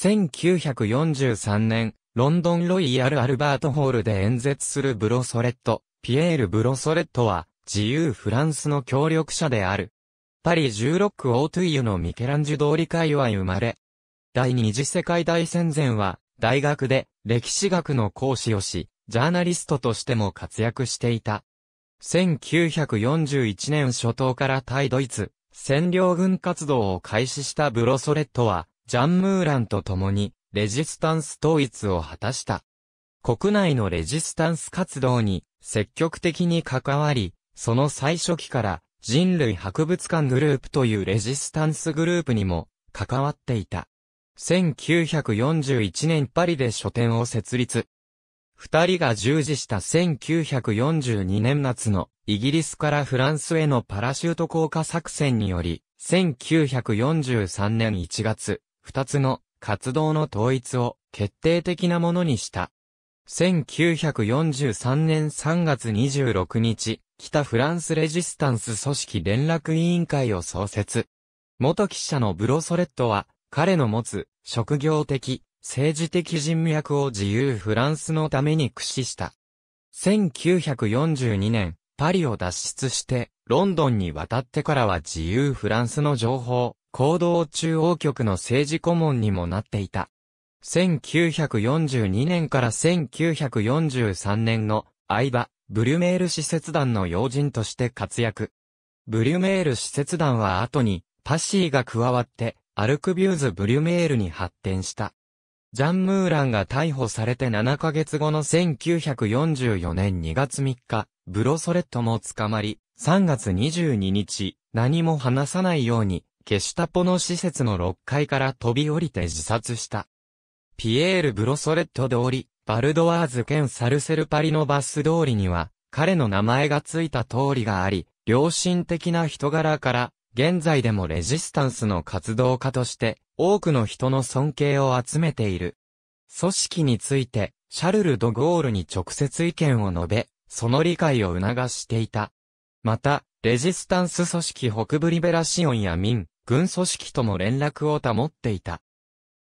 1943年、ロンドンロイヤル・アルバート・ホールで演説するブロソレット、ピエール・ブロソレットは、自由フランスの協力者である。パリ16区オートゥイユのミケランジュ通り界隈生まれ。第二次世界大戦前は、大学で歴史学の講師をし、ジャーナリストとしても活躍していた。1941年初頭から対ドイツ、占領軍活動を開始したブロソレットは、ジャンムーランと共に、レジスタンス統一を果たした。国内のレジスタンス活動に積極的に関わり、その最初期から人類博物館グループというレジスタンスグループにも関わっていた。1941年パリで書店を設立。二人が従事した1942年夏のイギリスからフランスへのパラシュート降下作戦により、1943年1月、二つの活動の統一を決定的なものにした。1943年3月26日、北フランスレジスタンス組織連絡委員会を創設。元記者のブロソレットは、彼の持つ職業的、政治的人脈を自由フランスのために駆使した。1942年、パリを脱出して、ロンドンに渡ってからは自由フランスの情報、行動中央局の政治顧問にもなっていた。1942年から1943年の相場、ブリュメール使節団の要人として活躍。ブリュメール使節団は後に、パシーが加わって、アルクビューズ・ブリュメールに発展した。ジャン・ムーランが逮捕されて7ヶ月後の1944年2月3日、ブロソレットも捕まり、3月22日、何も話さないように、ケシュタポの施設の6階から飛び降りて自殺した。ピエール・ブロソレット通り、バルドワーズ兼サルセルパリのバス通りには、彼の名前がついた通りがあり、良心的な人柄から、現在でもレジスタンスの活動家として、多くの人の尊敬を集めている。組織について、シャルル・ド・ゴールに直接意見を述べ、その理解を促していた。また、レジスタンス組織北部リベラシオンや民、軍組織とも連絡を保っていた。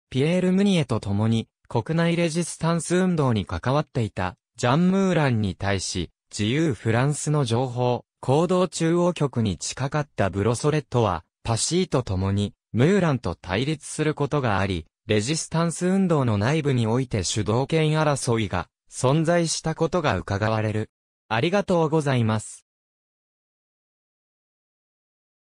ピエール・ムニエと共に国内レジスタンス運動に関わっていたジャン・ムーランに対し自由フランスの情報、行動中央局に近かったブロソレットはパシーと共にムーランと対立することがあり、レジスタンス運動の内部において主導権争いが存在したことが伺われる。ありがとうございます。